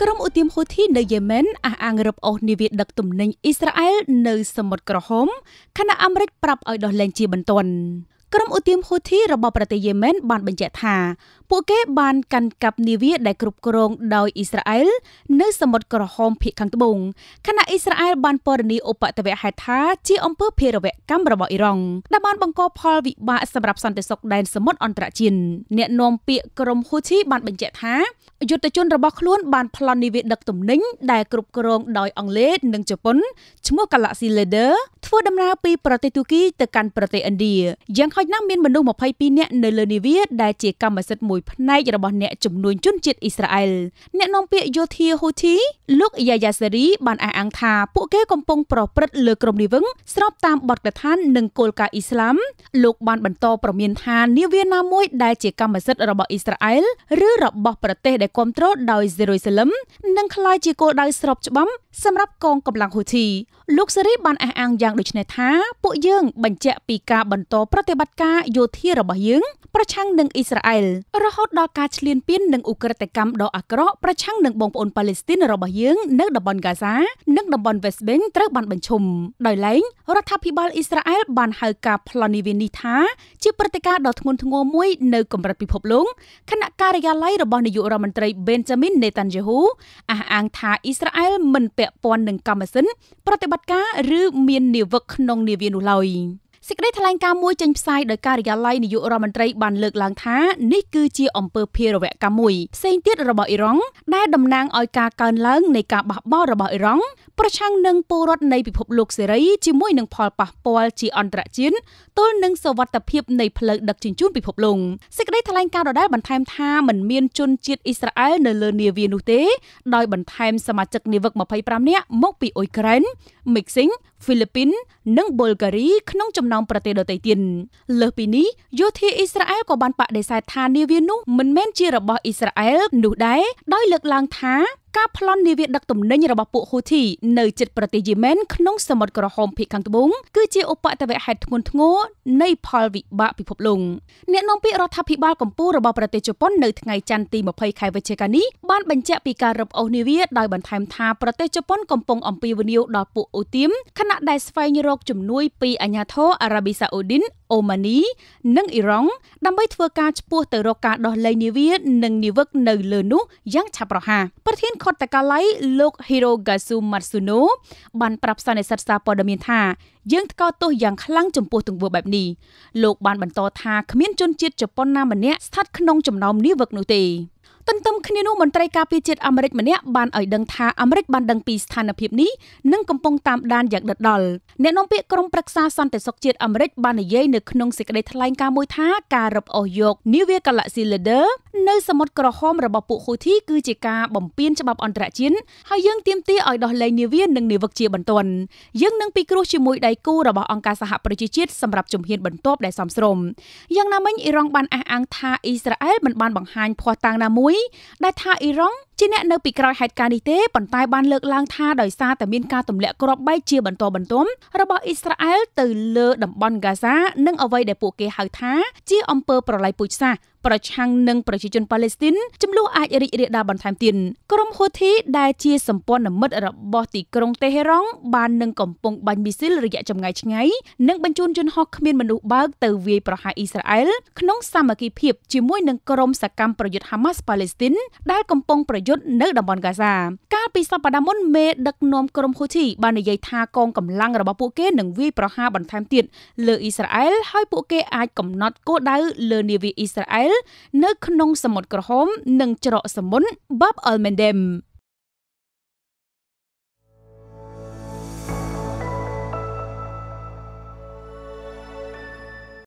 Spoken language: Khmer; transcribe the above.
ក្រុមឧទាមហ៊ូធីនៅយេម៉ែនអះអាងរឹបអូសនាវាដឹកទំនិញអ៊ីស្រាអែលនៅសមុទ្រក្រហមខណៈអាមេរិកប្រាប់ឲ្យដោះលែងជាបន្ទាន់ក្រុមឧទាមហ៊ូធីរបស់ប្រទេសយេម៉ែនបានបញ្ជាក់ថា ពួកគេបានកាន់កាប់នាវាដែលគ្រប់គ្រងដោយអ៊ីស្រាអែលនៅសមុទ្រក្រហមភាគខាងត្បូងខណៈអ៊ីស្រាអែលបានពណ៌នាឧបតវៈហេតុថាជាអំពើភេរវកម្មរបស់អ៊ីរ៉ង់ដែលបានបង្កផលវិបាកសម្រាប់សន្តិសុខដែនសមុទ្រអន្តរជាតិអ្នកនាំពាក្យក្រុមហ៊ូធីបានបញ្ជាក់ថាយុទ្ធជនរបស់ខ្លួនបានប្លន់នាវាដឹកទំនិញដែលគ្រប់គ្រងដោយអង់គ្លេសនិងជប៉ុនឈ្មោះ Galaxy Leader ធ្វើដំណើរពីប្រទេសទូគីទៅកាន់ប្រទេសឥណ្ឌាយ៉ាងហោចនោះមានមនុស្ស22នាក់នៅលើនាវាដែលជាកម្មសិទ្ធិមួយផ្នែករបស់អ្នកជំនួញជនជាតិអ៊ីស្រាអែលអ្នកនាំពាក្យយោធាហ៊ូធីលោកយ៉ាយ៉ាសេរីបានអះអាងថាពួកគេកំពុង ប្រព្រឹត្តលើក្រុមនាវឹងស្របតាមបទកថានិងគោលការណ៍អ៊ីស្លាមលោកបានបន្តប្រមានថានាវាណាមួយដែលជាកម្មសិទ្ធិរបស់អ៊ីស្រាអែលឬរបស់ ប្រទេសដែលគ្រប់គ្រងដោយសេរីសាឡឹមនឹងក្លាយជាគោលដៅស្របច្បាប់សម្រាប់កងកម្លាំងហ៊ូធីលោកសេរីបានអះអាងយ៉ាងដូចនេះថាពួកយើង បញ្ជាក់ពីការបន្តប្រតិបត្តិត្តិការយោធារបស់យើងប្រឆាំងនឹងអ៊ីស្រាអែលរហូតដល់ការឈ្លានពាននិងឧក្រិដ្ឋកម្មដ៏អាក្រក់ប្រឆាំងនឹងបងប្អូនប៉ាឡេស្ទីនរបស់យើងនៅតំបន់ហ្គាហ្សានិងតំបន់វេស្តបេងត្រូវបានបញ្ឈប់ដោយឡែងរដ្ឋាភិបាលអ៊ីស្រាអែលបានហៅការប្លន់នីវេនីថាជាព្រឹត្តិការណ៍ដ៏ធ្ងន់ធ្ងរមួយនៅកម្រិតពិភពលោកខណៈការិយាល័យរបស់នាយករដ្ឋមន្ត្រី Benjamin Netanyahu អះអាងថាអ៊ីស្រាអែលមិនពាក់ព័ន្ធនឹងកម្មសិនប្រតិបត្តិការឬមាននាវឹកក្នុងនាវានោះឡើយ។សេចក្តីថ្លែងការណ៍មួយចេញផ្សាយដោយការិយាល័យនាយករដ្ឋមន្ត្រីបានលើកឡើងថានេះគឺជាអំពើភេរវកម្មមួយផ្សេងទៀតរបស់អ៊ីរ៉ង់ដែលតំណាងឲ្យការកើនឡើងនៃការបះបោររបស់អ៊ីរ៉ង់ប្រឆាំងនឹងពលរដ្ឋនៃពិភពលោកសេរីជាមួយនឹងផលប៉ះពាល់ជាអន្តរជាតិទល់នឹងសវត្ថភាពនៃផ្លូវដឹកជញ្ជូនពិភពលោកសេចក្តីថ្លែងការណ៍ដដែលបន្ថែមថាមិនមានជនជាតិអ៊ីស្រាអែលនៅលើនាវានោះទេដោយបន្ថែមសមាជិកនាវិក25នាក់មកពីអ៊ុយក្រែនមិចស៊ីងហ្វីលីពីននិងប៊ុលហ្គារីក្នុងចំណនាំប្រទេសដទៃទៀតលើសពីនេះយោធាអ៊ីស្រាអែលក៏បានបដិសេធថានាវានោះមិនមែនជារបស់អ៊ីស្រាអែលនោះដែរដោយលើកឡើងថាការប្លន់នាវាដឹកទំនិញរបស់ពួកហ៊ូធីនៅជិតប្រទេសយេម៉ែនក្នុងសមុទ្រក្រហមភាគខាងត្បូងគឺជាឧបតវហេតុធ្ងន់ធ្ងរនៃផលវិបាកពិភពលោកអ្នកនាំពាក្យរដ្ឋាភិបាលកម្ពុជារបស់ប្រទេសជប៉ុននៅថ្ងៃច័ន្ទទី20ខែវិច្ឆិកានេះបានបញ្ជាក់ពីការរឹបអូសនាវាដោយបន្ថែមថាប្រទេសជប៉ុនកំពុងអំពាវនាវដល់ពួកអូទៀមខណៈដែលស្វែងរកជំនួយពីអាញាធរអារ៉ាប៊ីសាអូឌីនអូម៉ានីនិងអ៊ីរ៉ង់ដើម្បីធ្វើការឆ្ពោះទៅរកការដោះលែងនាវានិងនាវិកនៅលើនោះយ៉ាងឆាប់រហ័សប្រធានខុទ្ទកាល័យលោក Hiro Gasu Matsuno បានប្រាប់សារនិស្សិតសាព័ត៌មានថាយើងថ្កោលទោសយ៉ាងខ្លាំងចំពោះទង្វើបែបនេះលោកបានបន្តថាគ្មានជនជាតិជប៉ុនណាម្នាក់ស្ថិតក្នុងចំណោមនាវឹកនោះទេទន្ទឹមគ្នានោះមន្ត្រីការពារជាតិអាមេរិកម្នាក់បានឲ្យដឹងថាអាមេរិកបានដឹងពីស្ថានភាពនេះនិងកំពុងតាមដានយ៉ាងដិតដល់អ្នកនាំពាក្យក្រុមប្រឹក្សាសន្តិសុខជាតិអាមេរិកបាននិយាយនៅក្នុងសេចក្តីថ្លែងការណ៍មួយថាការរឹបអូសយក Navy Galaxy Leader នៅសមុទ្រក្រហមរបស់ពួក Houthi គឺជាការបំពានច្បាប់អន្តរជាតិហើយយើងទាមទារឲ្យដោះលែងនាវានិងនាវិកជាបន្ទាន់យើងនឹងពិគ្រោះជាមួយដៃគូរបស់អង្គការសហប្រជាជាតិសម្រាប់ជំហានបន្ទាប់ដែលសមស្របយ៉ាងណាមិញអ៊ីរ៉ង់បានអះអាងថាអ៊ីស្រាអែលមិនបានបង្ហាញភ័ស្តុតាងណាមួយមួយដែលថាអ៊ីរ៉ង់ជាអ្នកនៅពីក្រោយហេតុការណ៍នេះទេប៉ុន្តែបានលើកឡើងថាដោយសារតែមានការទម្លាក់គ្រាប់បែកជាបន្តបន្ទាប់របស់អ៊ីស្រាអែលទៅលើតំបន់ហ្គាហ្សា និងអ្វីដែលពួកគេហៅថាជាអំពើប្រល័យពូជសាសន៍ប្រឆាំងនឹងប្រជាជនប៉ាឡេស្ទីនចំនួនអាចរីករាលដាលបន្ថែមទៀតក្រុមហ៊ូធីដែលជាសម្ព័ន្ធមិត្តរបស់ទីក្រុងតេហេរ៉ង់បាននឹងកំពុងបាញ់មីស៊ីលរយៈចម្ងាយឆ្ងាយនិងបញ្ជូនយន្តហោះគ្មានមនុស្សបើកទៅវាយប្រហារអ៊ីស្រាអែលក្នុងសាមគ្គីភាពជាមួយនឹងក្រុមសកម្មប្រយុទ្ធហាម៉ាស់ប៉ាឡេស្ទីនដែលកំពុងប្រយុទ្ធយុទ្ធនៅតំបន់កាហ្សាកាលពីសប្តាហ៍មុនមេដឹកនាំក្រុមហ៊ូធីបាននិយាយថាកងកម្លាំងរបស់ពួកគេនឹងវាយប្រហារបន្ថែមទៀតលើអ៊ីស្រាអែលហើយពួកគេអាចកំណត់គោលដៅលើនាវាអ៊ីស្រាអែលនៅ ក្នុងសមុទ្រក្រហម និងច្រកសមុទ្រ Bab al-Mandeb